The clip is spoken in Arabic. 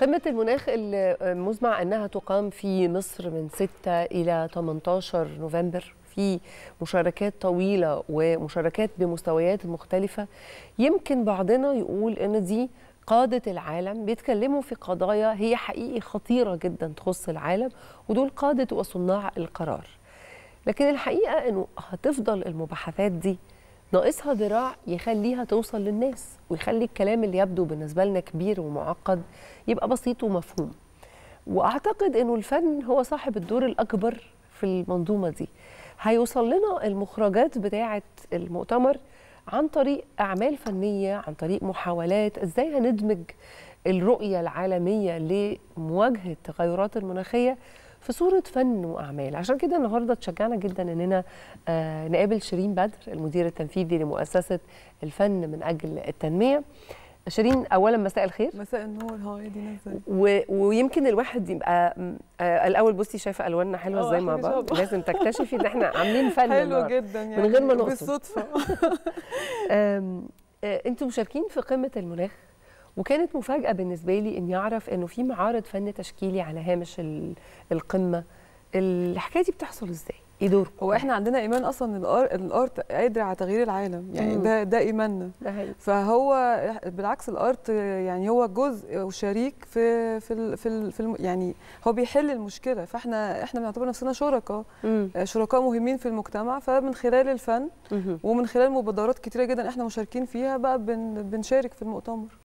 قمة المناخ المزمع أنها تقام في مصر من 6 إلى 18 نوفمبر في مشاركات طويلة ومشاركات بمستويات مختلفة يمكن بعضنا يقول أن دي قادة العالم بيتكلموا في قضايا هي حقيقي خطيرة جدا تخص العالم ودول قادة وصناع القرار لكن الحقيقة أنه هتفضل المباحثات دي ناقصها ذراع يخليها توصل للناس ويخلي الكلام اللي يبدو بالنسبه لنا كبير ومعقد يبقى بسيط ومفهوم واعتقد انه الفن هو صاحب الدور الاكبر في المنظومه دي هيوصل لنا المخرجات بتاعه المؤتمر عن طريق اعمال فنيه عن طريق محاولات ازاي هندمج الرؤيه العالميه لمواجهه التغيرات المناخيه في صوره فن واعمال عشان كده النهارده تشجعنا جدا اننا آه، نقابل شيرين بدر المدير التنفيذي لمؤسسه الفن من اجل التنميه شيرين اولا مساء الخير مساء النور هاي دي و... ويمكن الواحد يبقى آه الاول بصي شايفه الواننا حلوه ازاي اه، مع بعض لازم تكتشفي ان احنا عاملين فن حلو جدا يعني من غير ما يعني، نقصد بالصدفه آه، انتم انتوا مشاركين في قمه المناخ وكانت مفاجاه بالنسبه لي اني اعرف انه في معارض فن تشكيلي على هامش القمه الحكايه دي بتحصل ازاي ايه دوركم هو احنا عندنا ايمان اصلا الارت قادر على تغيير العالم يعني ده ده ايماننا فهو بالعكس الارت يعني هو جزء وشريك في في ال في, ال في الم يعني هو بيحل المشكله فاحنا احنا بنعتبر نفسنا شركاء شركاء مهمين في المجتمع فمن خلال الفن مم. ومن خلال مبادرات كتيره جدا احنا مشاركين فيها بقى بن بنشارك في المؤتمر